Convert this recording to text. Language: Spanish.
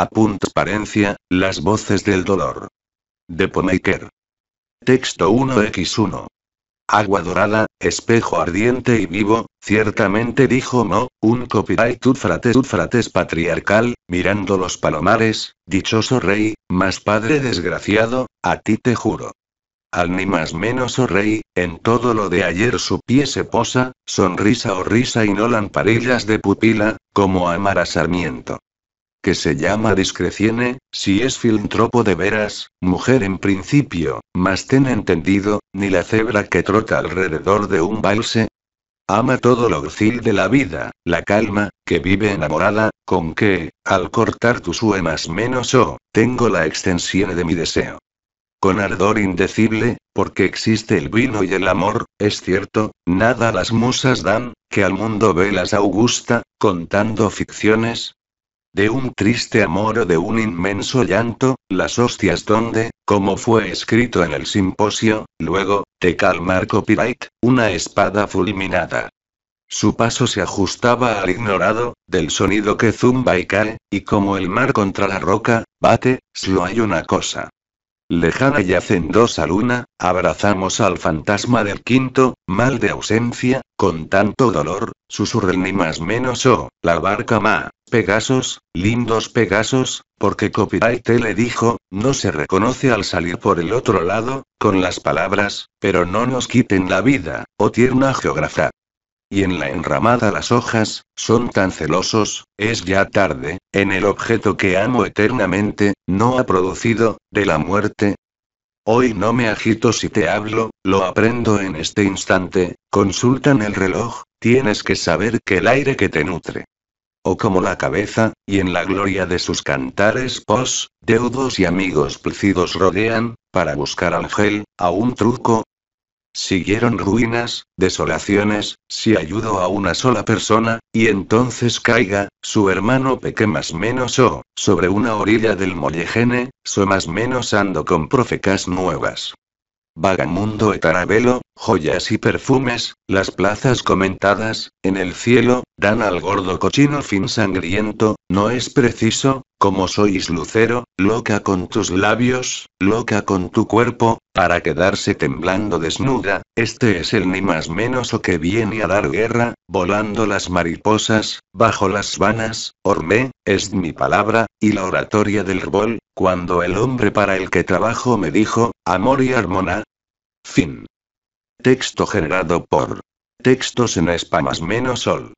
A transparencia, las voces del dolor. De Pomaker. Texto 1x1. Agua dorada, espejo ardiente y vivo, ciertamente dijo Mo, un copyright tut frates patriarcal, mirando los palomares, dichoso rey, más padre desgraciado, a ti te juro. Al ni más menos o oh rey, en todo lo de ayer su pie se posa, sonrisa o risa y no lamparillas de pupila, como amar a Sarmiento que se llama Discreciene, si es filtropo de veras, mujer en principio, mas ten entendido, ni la cebra que trota alrededor de un balse. Ama todo lo gracil de la vida, la calma, que vive enamorada, con que, al cortar tus sue menos o, oh, tengo la extensión de mi deseo. Con ardor indecible, porque existe el vino y el amor, es cierto, nada las musas dan, que al mundo ve las augusta, contando ficciones, de un triste amor o de un inmenso llanto, las hostias donde, como fue escrito en el simposio, luego, te calmar copyright, una espada fulminada. Su paso se ajustaba al ignorado, del sonido que zumba y cae, y como el mar contra la roca, bate, solo hay una cosa. Lejana y hacendosa luna, abrazamos al fantasma del quinto, mal de ausencia, con tanto dolor, susurren ni más menos o, oh, la barca ma. Pegasos, lindos Pegasos, porque Copyright le dijo, no se reconoce al salir por el otro lado, con las palabras, pero no nos quiten la vida, oh tierna geógrafa. Y en la enramada las hojas, son tan celosos, es ya tarde, en el objeto que amo eternamente, no ha producido, de la muerte, Hoy no me agito si te hablo, lo aprendo en este instante, consultan el reloj, tienes que saber que el aire que te nutre, o como la cabeza, y en la gloria de sus cantares pos, deudos y amigos plecidos rodean, para buscar gel, a un truco. Siguieron ruinas, desolaciones, si ayudo a una sola persona, y entonces caiga, su hermano peque más menos o, sobre una orilla del mollejene, so más menos ando con profecas nuevas, Vagamundo Etarabelo, joyas y perfumes, las plazas comentadas, en el cielo, dan al gordo cochino fin sangriento, no es preciso, como sois lucero, loca con tus labios, loca con tu cuerpo, para quedarse temblando desnuda, este es el ni más menos o que viene a dar guerra, volando las mariposas, bajo las vanas, orme, es mi palabra, y la oratoria del Rbol, cuando el hombre para el que trabajo me dijo, amor y armona. Fin. Texto generado por textos en espamas menos sol.